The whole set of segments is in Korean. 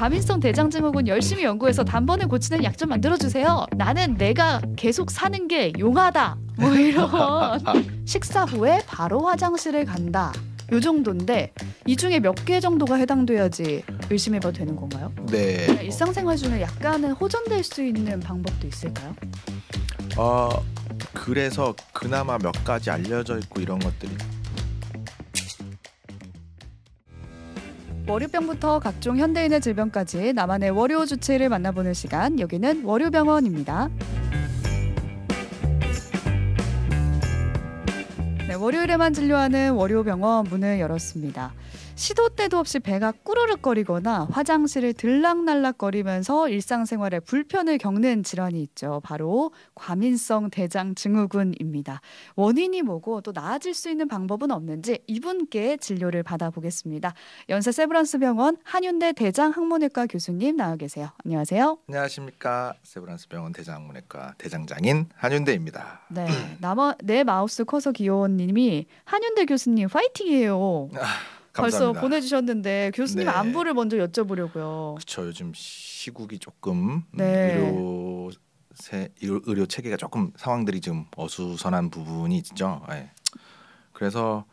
과민성 대장증후군 열심히 연구해서 단번에 고치는 약 좀 만들어주세요. 나는 내가 계속 사는 게 용하다. 뭐 이런. 식사 후에 바로 화장실에 간다. 요 정도인데 이 중에 몇 개 정도가 해당돼야지 의심해봐도 되는 건가요? 네. 일상생활 중에 약간은 호전될 수 있는 방법도 있을까요? 어, 그래서 그나마 몇 가지 알려져 있고 이런 것들이 월요병부터 각종 현대인의 질병까지 나만의 월요 주체를 만나보는 시간 여기는 월요병원입니다. 네, 월요일에만 진료하는 월요병원 문을 열었습니다. 시도 때도 없이 배가 꾸르륵거리거나 화장실을 들락날락거리면서 일상생활에 불편을 겪는 질환이 있죠. 바로 과민성 대장 증후군입니다. 원인이 뭐고 또 나아질 수 있는 방법은 없는지 이분께 진료를 받아보겠습니다. 연세 세브란스 병원 한윤대 대장학문외과 교수님 나와 계세요. 안녕하세요. 안녕하십니까. 세브란스 병원 대장학문외과 대장장인 한윤대입니다. 네. 남아 내 마우스 커서 귀여운 님이 한윤대 교수님 파이팅이에요. 아, 벌써 보내주셨는데 교수님 네. 안부를 먼저 여쭤보려고요. 그렇죠. 요즘 시국이 조금 네. 의료 세, 의료 체계가 조금 상황들이 좀 어수선한 부분이 있죠. 네. 그래서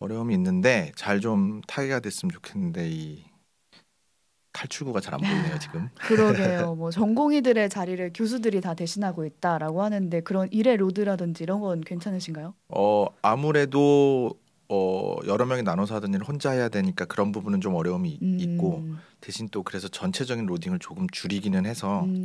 어려움이 있는데 잘 좀 타개가 됐으면 좋겠는데 이 탈출구가 잘 안 보이네요 지금. 그러게요. 뭐 전공의들의 자리를 교수들이 다 대신하고 있다라고 하는데 그런 일의 로드라든지 이런 건 괜찮으신가요? 어 아무래도 어 여러 명이 나눠서 하던 일을 혼자 해야 되니까 그런 부분은 좀 어려움이 음. 있고 대신 또 그래서 전체적인 로딩을 조금 줄이기는 해서 음.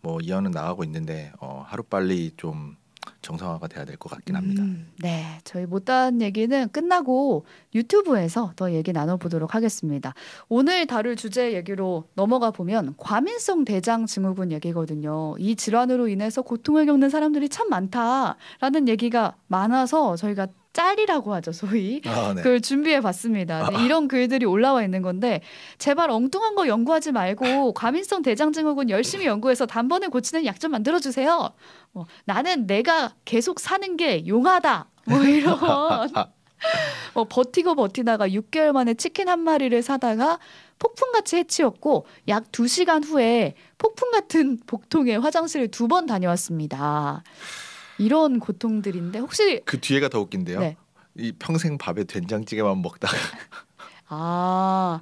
뭐 이어는 나가고 있는데 어 하루 빨리 좀 정상화가 돼야 될 것 같긴 합니다. 음, 네, 저희 못다한 얘기는 끝나고 유튜브에서 더 얘기 나눠보도록 하겠습니다. 오늘 다룰 주제 얘기로 넘어가 보면 과민성 대장 증후군 얘기거든요. 이 질환으로 인해서 고통을 겪는 사람들이 참 많다라는 얘기가 많아서 저희가 짤이라고 하죠 소위 아, 네. 그걸 준비해 봤습니다. 네, 아. 이런 글들이 올라와 있는 건데 제발 엉뚱한 거 연구하지 말고 과민성 대장증후군 열심히 연구해서 단번에 고치는 약 좀 만들어 주세요. 뭐, 나는 내가 계속 사는 게 용하다 뭐 이런. 뭐 버티고 버티다가 6개월 만에 치킨 한 마리를 사다가 폭풍같이 해치웠고 약 2시간 후에 폭풍 같은 복통에 화장실을 두 번 다녀왔습니다. 이런 고통들인데 혹시 그 뒤에가 더 웃긴데요. 네. 이 평생 밥에 된장찌개만 먹다가 아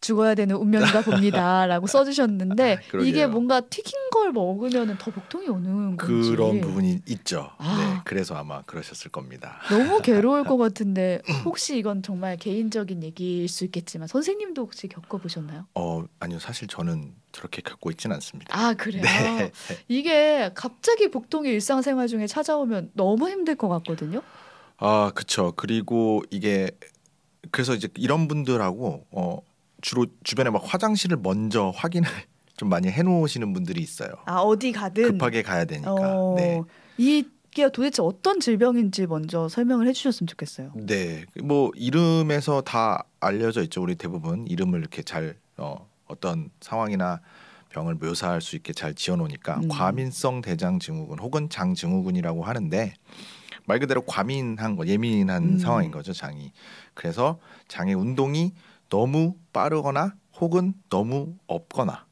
죽어야 되는 운명인가 봅니다라고 써주셨는데 아, 이게 뭔가 튀긴 걸 먹으면 더 복통이 오는 건지 그런 부분이 있죠. 아, 그래서 아마 그러셨을 겁니다. 너무 괴로울 것 같은데 혹시 이건 정말 개인적인 얘기일 수 있겠지만 선생님도 혹시 겪어보셨나요? 어 아니요 사실 저는 저렇게 겪고 있지는 않습니다. 아 그래요? 네. 이게 갑자기 복통이 일상생활 중에 찾아오면 너무 힘들 것 같거든요. 아 그쵸. 그리고 이게 그래서 이제 이런 분들하고 어, 주로 주변에 막 화장실을 먼저 확인을 좀 많이 해놓으시는 분들이 있어요. 아 어디 가든 급하게 가야 되니까. 어... 네. 이 납기가 도대체 어떤 질병인지 먼저 설명을 해주셨으면 좋겠어요. 네, 뭐 이름에서 다 알려져 있죠. 우리 대부분 이름을 이렇게 잘 어, 어떤 상황이나 병을 묘사할 수 있게 잘 지어놓으니까 음. 과민성 대장 증후군 혹은 장 증후군이라고 하는데 말 그대로 과민한 거 예민한 음. 상황인 거죠 장이. 그래서 장의 운동이 너무 빠르거나 혹은 너무 없거나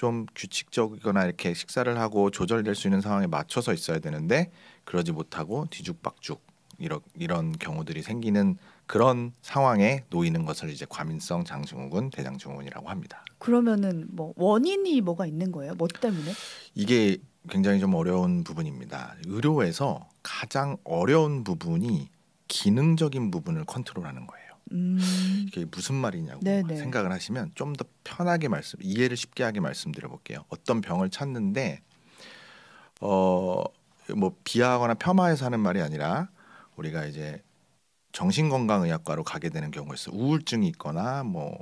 좀 규칙적이거나 이렇게 식사를 하고 조절될 수 있는 상황에 맞춰서 있어야 되는데 그러지 못하고 뒤죽박죽 이런 이런 경우들이 생기는 그런 상황에 놓이는 것을 이제 과민성 장증후군 대장증후군이라고 합니다. 그러면은 뭐 원인이 뭐가 있는 거예요? 뭐 때문에? 이게 굉장히 좀 어려운 부분입니다. 의료에서 가장 어려운 부분이 기능적인 부분을 컨트롤하는 거예요. 음. 이게 무슨 말이냐고 네네. 네. 생각을 하시면 좀 더 편하게 말씀 이해를 쉽게 하게 말씀드려 볼게요. 어떤 병을 찾는데 어 뭐 비하하거나 폄하해서 하는 말이 아니라 우리가 이제 정신건강의학과로 가게 되는 경우가 있어 우울증이 있거나 뭐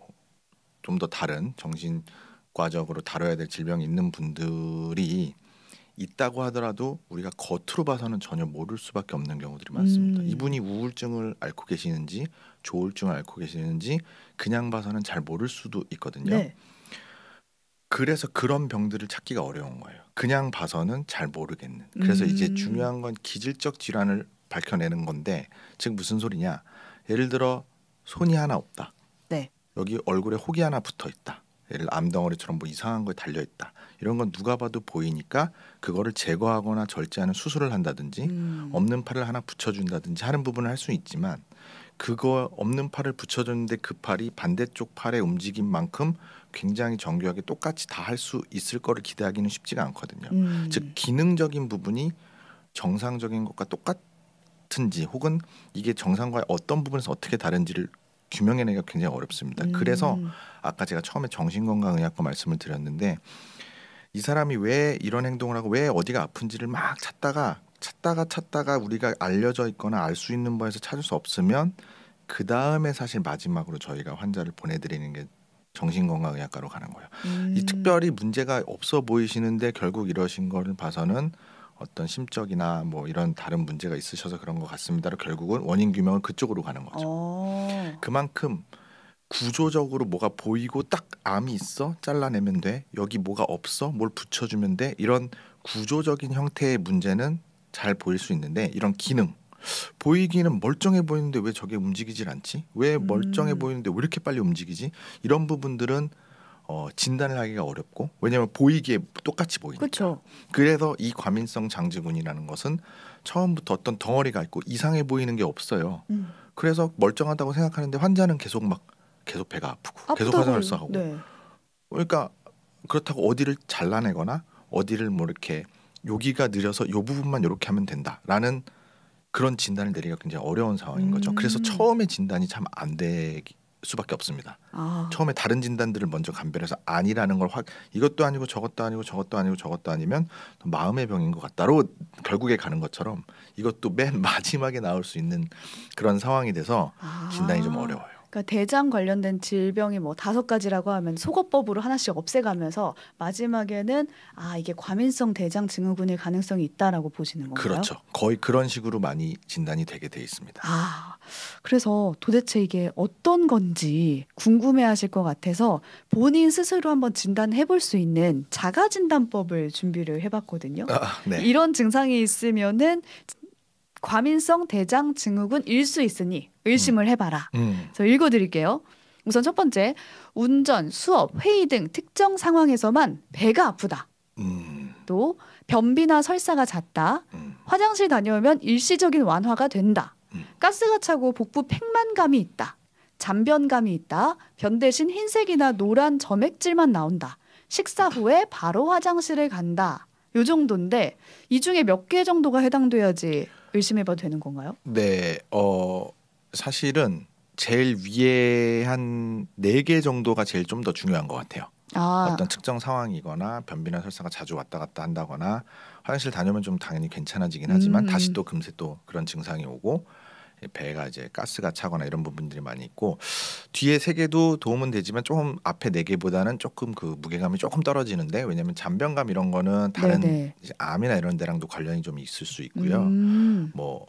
좀 더 다른 정신과적으로 다뤄야 될 질병이 있는 분들이 있다고 하더라도 우리가 겉으로 봐서는 전혀 모를 수밖에 없는 경우들이 많습니다. 음. 이분이 우울증을 앓고 계시는지 조울증을 앓고 계시는지 그냥 봐서는 잘 모를 수도 있거든요. 네. 그래서 그런 병들을 찾기가 어려운 거예요. 그냥 봐서는 잘 모르겠는. 그래서 음. 이제 중요한 건 기질적 질환을 밝혀내는 건데 지금 무슨 소리냐? 예를 들어 손이 하나 없다. 네. 여기 얼굴에 혹이 하나 붙어 있다. 예를 암덩어리처럼 뭐 이상한 거에 달려 있다. 이런 건 누가 봐도 보이니까 그거를 제거하거나 절제하는 수술을 한다든지 음. 없는 팔을 하나 붙여준다든지 하는 부분을 할 수 있지만 그거 없는 팔을 붙여줬는데 그 팔이 반대쪽 팔의 움직임만큼 굉장히 정교하게 똑같이 다 할 수 있을 거를 기대하기는 쉽지가 않거든요. 음. 즉 기능적인 부분이 정상적인 것과 똑같은지 혹은 이게 정상과 어떤 부분에서 어떻게 다른지를 규명해내기가 굉장히 어렵습니다. 음. 그래서 아까 제가 처음에 정신건강의학과 말씀을 드렸는데 이 사람이 왜 이런 행동을 하고 왜 어디가 아픈지를 막 찾다가 찾다가 찾다가 우리가 알려져 있거나 알 수 있는 바에서 찾을 수 없으면 그 다음에 사실 마지막으로 저희가 환자를 보내드리는 게 정신건강의학과로 가는 거예요. 음. 이 특별히 문제가 없어 보이시는데 결국 이러신 걸 봐서는 어떤 심적이나 뭐 이런 다른 문제가 있으셔서 그런 것같습니다 결국은 원인 규명은 그쪽으로 가는 거죠. 오. 어. 그만큼 구조적으로 뭐가 보이고 딱 암이 있어 잘라내면 돼 여기 뭐가 없어 뭘 붙여주면 돼 이런 구조적인 형태의 문제는 잘 보일 수 있는데 이런 기능 보이기는 멀쩡해 보이는데 왜 저게 움직이질 않지 왜 음. 멀쩡해 음. 보이는데 왜 이렇게 빨리 움직이지 이런 부분들은 어, 진단을 하기가 어렵고 왜냐하면 보이기에 똑같이 보이니까 그쵸. 그래서 이 과민성 장지군이라는 것은 처음부터 어떤 덩어리가 있고 이상해 보이는 게 없어요 음. 그래서 멀쩡하다고 생각하는데 환자는 계속 막 계속 배가 아프고 계속 화장을 써하고 네. 그러니까 그렇다고 어디를 잘라내거나 어디를 뭐 이렇게 여기가 느려서 요 부분만 이렇게 하면 된다라는 그런 진단을 내리기가 굉장히 어려운 상황인 거죠. 음. 그래서 처음에 진단이 참 안 될 수밖에 없습니다. 아. 처음에 다른 진단들을 먼저 감별해서 아니라는 걸 확 이것도 아니고 저것도 아니고 저것도 아니고 저것도 아니면 마음의 병인 것 같다로 결국에 가는 것처럼 이것도 맨 마지막에 나올 수 있는 그런 상황이 돼서 아. 진단이 아. 좀 어려워요. 그러니까 대장 관련된 질병이 뭐 다섯 가지라고 하면 소거법으로 하나씩 없애가면서 마지막에는 아 이게 과민성 대장 증후군일 가능성이 있다라고 보시는 건가요? 그렇죠. 거의 그런 식으로 많이 진단이 되게 돼 있습니다. 아 그래서 도대체 이게 어떤 건지 궁금해하실 것 같아서 본인 스스로 한번 진단해 볼 수 있는 자가 진단법을 준비를 해봤거든요. 아, 네. 이런 증상이 있으면은 과민성 대장 증후군 일 수 있으니 의심을 음. 해봐라. 음. 그 읽어드릴게요. 우선 첫 번째, 운전, 수업, 회의 등 특정 상황에서만 배가 아프다. 음. 또 변비나 설사가 잦다. 음. 화장실 다녀오면 일시적인 완화가 된다. 음. 가스가 차고 복부 팽만감이 있다. 잔변감이 있다. 변 대신 흰색이나 노란 점액질만 나온다. 식사 후에 바로 화장실을 간다. 요 정도인데 이 중에 몇 개 정도가 해당돼야지 의심해봐도 되는 건가요? 네, 어 사실은 제일 위에 한 네 개 정도가 제일 좀 더 중요한 것 같아요. 아. 어떤 특정 상황이거나 변비나 설사가 자주 왔다 갔다 한다거나 화장실 다녀면 좀 당연히 괜찮아지긴 하지만 음. 다시 또 금세 또 그런 증상이 오고 배가 이제 가스가 차거나 이런 부분들이 많이 있고 뒤에 세 개도 도움은 되지만 조금 앞에 네 개보다는 조금 그 무게감이 조금 떨어지는데 왜냐하면 잔병감 이런 거는 다른 암이나 이런 데랑도 관련이 좀 있을 수 있고요. 음. 뭐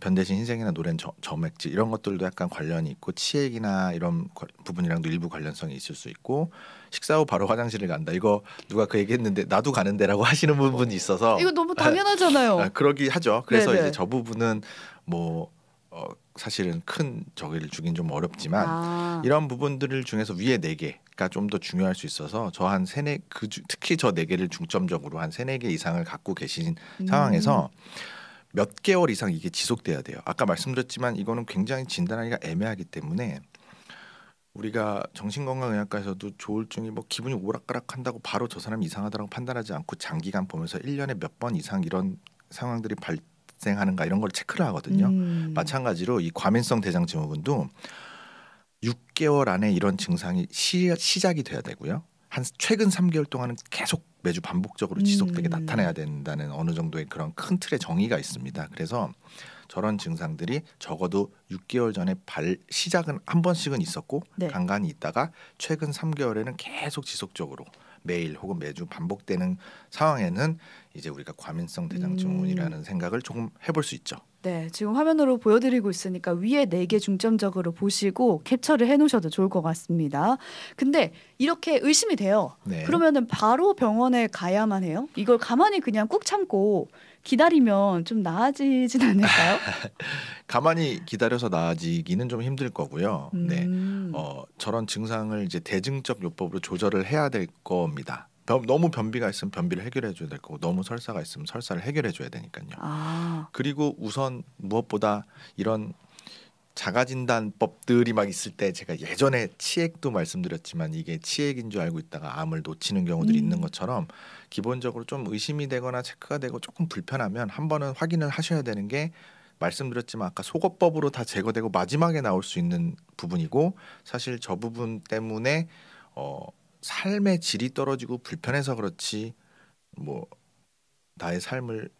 변대신 흰색이나 노란 점액질 이런 것들도 약간 관련이 있고 치액이나 이런 부분이랑도 일부 관련성이 있을 수 있고 식사 후 바로 화장실을 간다 이거 누가 그 얘기했는데 나도 가는데라고 하시는 부분이 있어서 이거 너무 아, 당연하잖아요. 아, 그러기 하죠. 그래서 네네. 이제 저 부분은 뭐 어, 사실은 큰저적를 주긴 좀 어렵지만 아. 이런 부분들을 중에서 위에 네 개가 좀 더 중요할 수 있어서 저한 세네 그 주, 특히 저 네 개를 중점적으로 한 세네 개 이상을 갖고 계신 음. 상황에서 몇 개월 이상 이게 지속돼야 돼요. 아까 말씀드렸지만 이거는 굉장히 진단하기가 애매하기 때문에 우리가 정신건강의학과에서도 조울증이 뭐 기분이 오락가락한다고 바로 저 사람이 상하다라고 판단하지 않고 장기간 보면서 일년에 몇 번 이상 이런 상황들이 발, 발생하는가 이런 걸 체크를 하거든요. 음. 마찬가지로 이 과민성 대장 증후군도 6개월 안에 이런 증상이 시, 시작이 돼야 되고요. 한 최근 3개월 동안은 계속 매주 반복적으로 지속되게 음. 나타나야 된다는 어느 정도의 그런 큰 틀의 정의가 있습니다. 그래서 저런 증상들이 적어도 6개월 전에 발 시작은 한 번씩은 있었고 네. 간간히 있다가 최근 3개월에는 계속 지속적으로 매일 혹은 매주 반복되는 상황에는 이제 우리가 과민성 대장증후군이라는 음. 생각을 조금 해볼 수 있죠. 네, 지금 화면으로 보여드리고 있으니까 위에 네 개 중점적으로 보시고 캡처를 해놓으셔도 좋을 것 같습니다. 근데 이렇게 의심이 돼요. 네. 그러면은 바로 병원에 가야만 해요. 이걸 가만히 그냥 꾹 참고 기다리면 좀 나아지진 않을까요? 가만히 기다려서 나아지기는 좀 힘들 거고요. 네. 음. 네, 어, 저런 증상을 이제 대증적 요법으로 조절을 해야 될 겁니다. 너무 변비가 있으면 변비를 해결해 줘야 될 거고 너무 설사가 있으면 설사를 해결해 줘야 되니까요. 아. 그리고 우선 무엇보다 이런 자가진단법들이 막 있을 때 제가 예전에 치액도 말씀드렸지만 이게 치액인 줄 알고 있다가 암을 놓치는 경우들이 음. 있는 것처럼 기본적으로 좀 의심이 되거나 체크가 되고 조금 불편하면 한 번은 확인을 하셔야 되는 게 말씀드렸지만 아까 소거법으로다 제거되고 마지막에 나올 수 있는 부분이고 사실 저 부분 때문에 어 삶의 질이 떨어지고 불편해서 그렇지 뭐 나의 삶을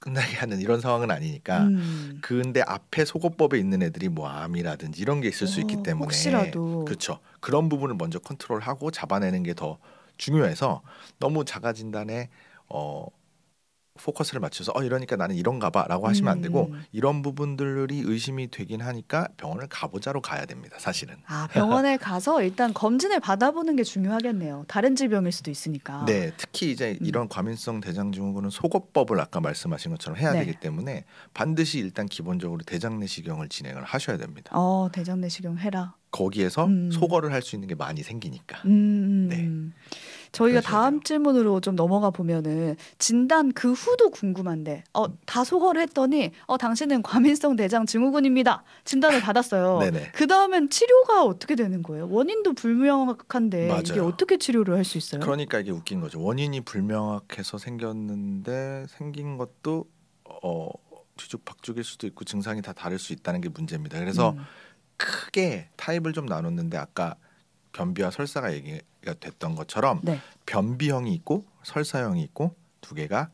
끝나게 하는 이런 상황은 아니니까 음. 근데 앞에 속어법에 있는 애들이 뭐 암이라든지 이런 게 있을 어, 수 있기 때문에 혹시라도 그렇죠 그런 부분을 먼저 컨트롤하고 잡아내는 게 더 중요해서 너무 자가 진단에 어 포커스를 맞춰서 어 이러니까 나는 이런가 봐라고 하시면 안 되고 음. 이런 부분들이 의심이 되긴 하니까 병원을 가보자로 가야 됩니다. 사실은. 아 병원에 가서 일단 검진을 받아보는 게 중요하겠네요. 다른 질병일 수도 있으니까. 네, 특히 이제 음. 이런 과민성 대장증후군은 소거법을 아까 말씀하신 것처럼 해야 네. 되기 때문에 반드시 일단 기본적으로 대장 내시경을 진행을 하셔야 됩니다. 어 대장 내시경 해라. 거기에서 음. 소거를 할 수 있는 게 많이 생기니까. 음. 음, 음. 네. 저희가 다음 질문으로 좀 넘어가 보면은 진단 그 후도 궁금한데 어, 다 소거를 했더니 어, 당신은 과민성 대장 증후군입니다 진단을 받았어요. 그 다음엔 치료가 어떻게 되는 거예요? 원인도 불명확한데 맞아요. 이게 어떻게 치료를 할 수 있어요? 그러니까 이게 웃긴 거죠. 원인이 불명확해서 생겼는데 생긴 것도 어, 뒤죽박죽일 수도 있고 증상이 다 다를 수 있다는 게 문제입니다. 그래서 음. 크게 타입을 좀 나눴는데 아까 변비와 설사가 얘기가 됐던 것처럼 네. 변비형이 있고 설사형이 있고 두 개가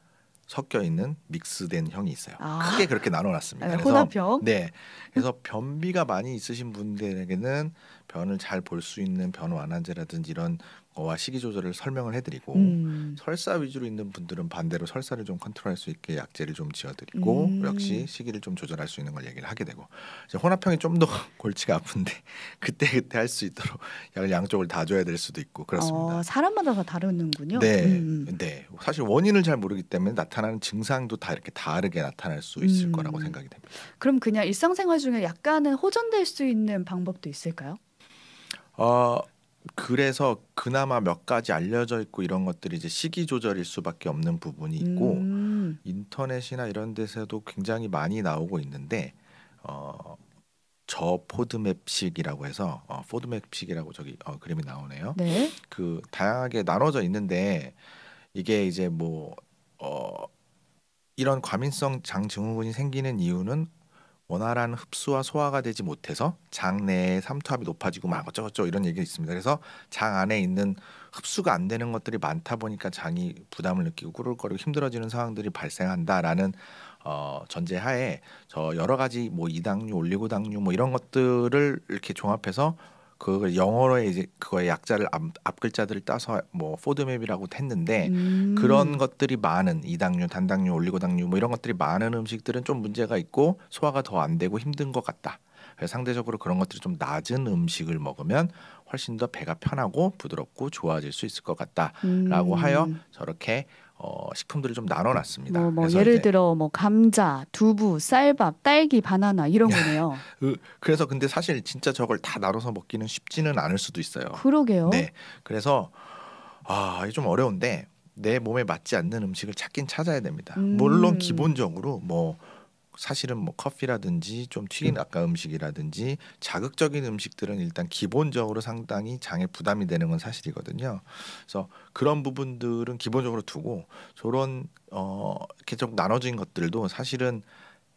섞여 있는 믹스된 형이 있어요. 아. 크게 그렇게 나눠놨습니다. 네, 그래서 혼합형. 네, 그래서 변비가 많이 있으신 분들에게는 변을 잘 볼 수 있는 변 완화제라든지 이런 거와 식이 조절을 설명을 해드리고 음. 설사 위주로 있는 분들은 반대로 설사를 좀 컨트롤할 수 있게 약제를 좀 지어드리고 음. 역시 식이를 좀 조절할 수 있는 걸 얘기를 하게 되고 이제 혼합형이 좀 더 골치가 아픈데 그때 그때 할 수 있도록 약을 양쪽을 다 줘야 될 수도 있고 그렇습니다. 어, 사람마다 다 다르는군요. 네, 음. 음. 네. 사실 원인을 잘 모르기 때문에 나타나는 증상도 다 이렇게 다르게 나타날 수 있을 음. 거라고 생각이 됩니다. 그럼 그냥 일상생활 중에 약간은 호전될 수 있는 방법도 있을까요? 어, 그래서 그나마 몇 가지 알려져 있고 이런 것들이 이제 시기 조절일 수밖에 없는 부분이 있고 음. 인터넷이나 이런 데서도 굉장히 많이 나오고 있는데 어, 저 포드맵식이라고 해서 어, 포드맵식이라고 저기 어, 그림이 나오네요. 네. 그 다양하게 나눠져 있는데 이게 이제 뭐 어, 이런 과민성 장 증후군이 생기는 이유는 원활한 흡수와 소화가 되지 못해서 장 내에 삼투압이 높아지고 막 어쩌고저쩌고 이런 얘기가 있습니다. 그래서 장 안에 있는 흡수가 안 되는 것들이 많다 보니까 장이 부담을 느끼고 꾸르륵거리고 힘들어지는 상황들이 발생한다라는 어, 전제하에 저 여러 가지 뭐 이당류, 올리고당류 뭐 이런 것들을 이렇게 종합해서 그걸 영어로 이제 그거의 약자를 앞, 앞 글자들을 따서 뭐 포드맵이라고 했는데 음. 그런 것들이 많은 이당류, 단당류, 올리고당류 뭐 이런 것들이 많은 음식들은 좀 문제가 있고 소화가 더 안 되고 힘든 것 같다. 그래서 상대적으로 그런 것들이 좀 낮은 음식을 먹으면 훨씬 더 배가 편하고 부드럽고 좋아질 수 있을 것 같다라고 음. 하여 저렇게 어, 식품들을 좀 나눠놨습니다. 뭐, 뭐 예를 들어 뭐 감자, 두부, 쌀밥, 딸기, 바나나 이런 거네요. 그, 그래서 근데 사실 진짜 저걸 다 나눠서 먹기는 쉽지는 않을 수도 있어요. 그러게요. 네, 그래서 아좀 어려운데 내 몸에 맞지 않는 음식을 찾긴 찾아야 됩니다. 음. 물론 기본적으로 뭐 사실은 뭐 커피라든지 좀 튀긴 음. 아까 음식이라든지 자극적인 음식들은 일단 기본적으로 상당히 장에 부담이 되는 건 사실이거든요. 그래서 그런 부분들은 기본적으로 두고 저런 어 계속 나눠진 것들도 사실은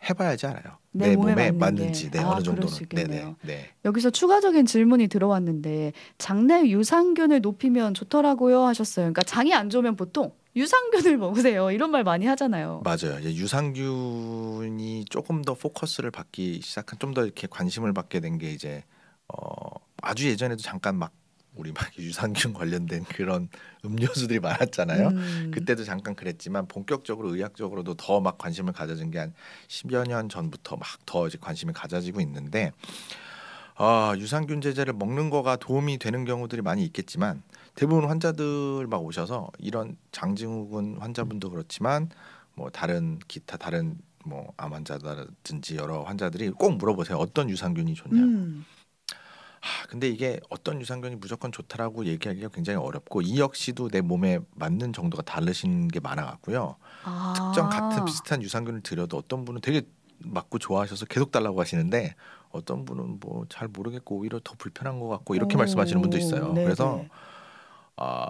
해봐야지 알아요. 내, 내 몸에, 맞는지 네, 아, 어느 정도는. 네네. 네. 여기서 추가적인 질문이 들어왔는데 장내 유산균을 높이면 좋더라고요 하셨어요. 그러니까 장이 안 좋으면 보통 유산균을 먹으세요. 이런 말 많이 하잖아요. 맞아요. 이제 유산균이 조금 더 포커스를 받기 시작한 좀 더 이렇게 관심을 받게 된 게 이제 어 아주 예전에도 잠깐 막 우리 막 유산균 관련된 그런 음료수들이 많았잖아요. 음. 그때도 잠깐 그랬지만 본격적으로 의학적으로도 더 막 관심을 가져진 게한 10여 년 전부터 막 더 이제 관심이 가져지고 있는데 아, 어, 유산균 제제를 먹는 거가 도움이 되는 경우들이 많이 있겠지만 대부분 환자들 막 오셔서 이런 장증후군 환자분도 그렇지만 뭐 다른 기타 다른 뭐 암 환자라든지 여러 환자들이 꼭 물어보세요. 어떤 유산균이 좋냐고. 음. 하, 근데 이게 어떤 유산균이 무조건 좋다라고 얘기하기가 굉장히 어렵고 이 역시도 내 몸에 맞는 정도가 다르신 게 많아갖고요. 아. 특정 같은 비슷한 유산균을 드려도 어떤 분은 되게 맞고 좋아하셔서 계속 달라고 하시는데 어떤 분은 뭐 잘 모르겠고 오히려 더 불편한 것 같고 이렇게 오. 말씀하시는 분도 있어요. 네네. 그래서 아,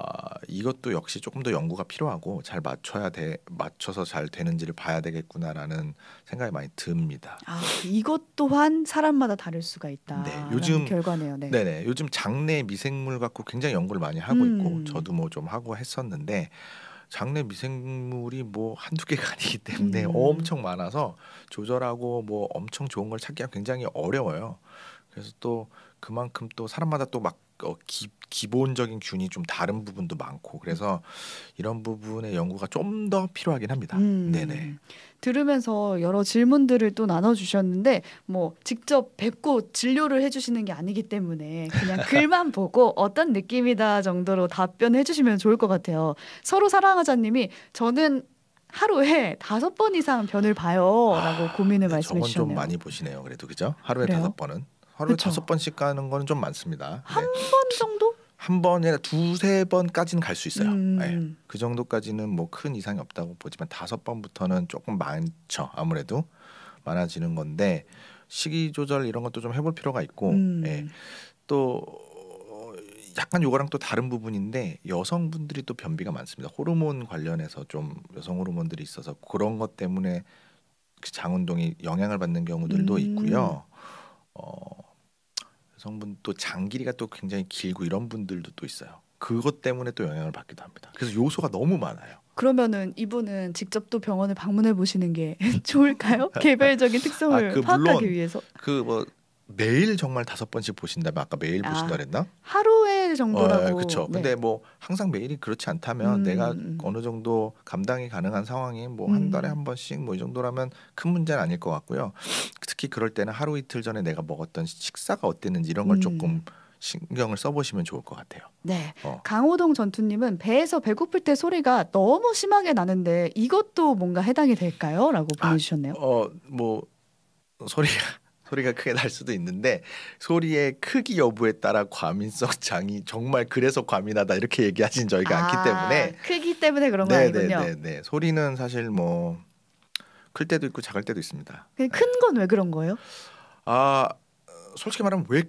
이것도 역시 조금 더 연구가 필요하고 잘 맞춰야 돼 맞춰서 잘 되는지를 봐야 되겠구나라는 생각이 많이 듭니다. 아, 이것 또한 사람마다 다를 수가 있다. 네, 요즘 결과네요. 네. 네 요즘 장내 미생물 갖고 굉장히 연구를 많이 하고 있고 음. 저도 뭐 좀 하고 했었는데 장내 미생물이 뭐 한 두 개가 아니기 때문에 음. 엄청 많아서 조절하고 뭐 엄청 좋은 걸 찾기가 굉장히 어려워요. 그래서 또 그만큼 또 사람마다 또막 어, 기, 기본적인 균이 좀 다른 부분도 많고 그래서 이런 부분의 연구가 좀 더 필요하긴 합니다. 음, 네네. 들으면서 여러 질문들을 또 나눠주셨는데 뭐 직접 뵙고 진료를 해주시는 게 아니기 때문에 그냥 글만 보고 어떤 느낌이다 정도로 답변해주시면 좋을 것 같아요. 서로 사랑하자님이 저는 하루에 다섯 번 이상 변을 봐요라고 아, 고민을 네, 말씀해 주셨네요. 저건 좀 많이 보시네요. 그래도 그죠? 하루에 다섯 번은. 하루에 그쵸. 다섯 번씩 가는 거는 좀 많습니다. 한번 네. 정도? 한 번이나 두세 번까지는 갈수 있어요. 음. 네. 그 정도까지는 뭐 큰 이상이 없다고 보지만 다섯 번부터는 조금 많죠. 아무래도 많아지는 건데 식이 조절 이런 것도 좀 해볼 필요가 있고 음. 예. 또 약간 요거랑 또 다른 부분인데 여성분들이 또 변비가 많습니다. 호르몬 관련해서 좀 여성 호르몬들이 있어서 그런 것 때문에 장 운동이 영향을 받는 경우들도 음. 있고요. 어, 성분또장길이가또 굉장히 길고 이런 분들도 또 있어요. 그것 때문에 또 영향을 받기도 합니다. 그래서 요소가 너무 많아요. 그러면은 이분은 직접 또 병원을 방문해 보시는 게 좋을까요? 개별적인 특성을 아, 그 파악하기 위해서. 그 뭐 매일 정말 다섯 번씩 보신다면 아까 매일 아, 보신다 그랬나? 하루에 정도라고. 어, 그렇죠. 네. 근데 뭐 항상 매일이 그렇지 않다면 음. 내가 음, 음. 어느 정도 감당이 가능한 상황이 뭐 한 달에 음. 한 번씩 뭐 이 정도라면 큰 문제는 아닐 것 같고요. 특히 그럴 때는 하루 이틀 전에 내가 먹었던 식사가 어땠는지 이런 걸 음. 조금 신경을 써보시면 좋을 것 같아요. 네, 어. 강호동 전투님은 배에서 배고플 때 소리가 너무 심하게 나는데 이것도 뭔가 해당이 될까요?라고 보내주셨네요. 아, 어뭐 소리가 소리가 크게 날 수도 있는데 소리의 크기 여부에 따라 과민성 장이 정말 그래서 과민하다 이렇게 얘기하신 저희가 아, 않기 때문에 크기 때문에 그런 거 네, 네, 아니군요. 네, 네 소리는 사실 뭐클 때도 있고 작을 때도 있습니다. 그 네. 큰건 왜 그런 거예요? 아 솔직히 말하면 왜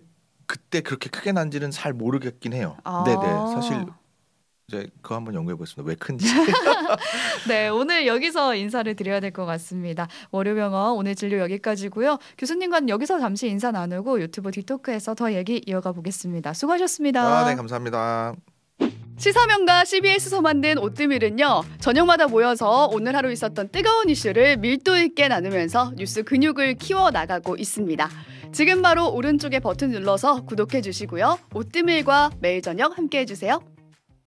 그때 그렇게 크게 난지는 잘 모르겠긴 해요. 아~ 네네 네. 사실 이제 그 한번 연구해 보겠습니다. 왜 큰지. 네, 오늘 여기서 인사를 드려야 될 것 같습니다. 월요병원 오늘 진료 여기까지고요. 교수님과는 여기서 잠시 인사 나누고 유튜브 뒷토크에서 더 얘기 이어가 보겠습니다. 수고하셨습니다. 아, 네, 감사합니다. 시사명가 CBS에서 만든 오뜨밀은요. 저녁마다 모여서 오늘 하루 있었던 뜨거운 이슈를 밀도 있게 나누면서 뉴스 근육을 키워나가고 있습니다. 지금 바로 오른쪽에 버튼 눌러서 구독해 주시고요. 오뜨밀과 매일 저녁 함께 해주세요.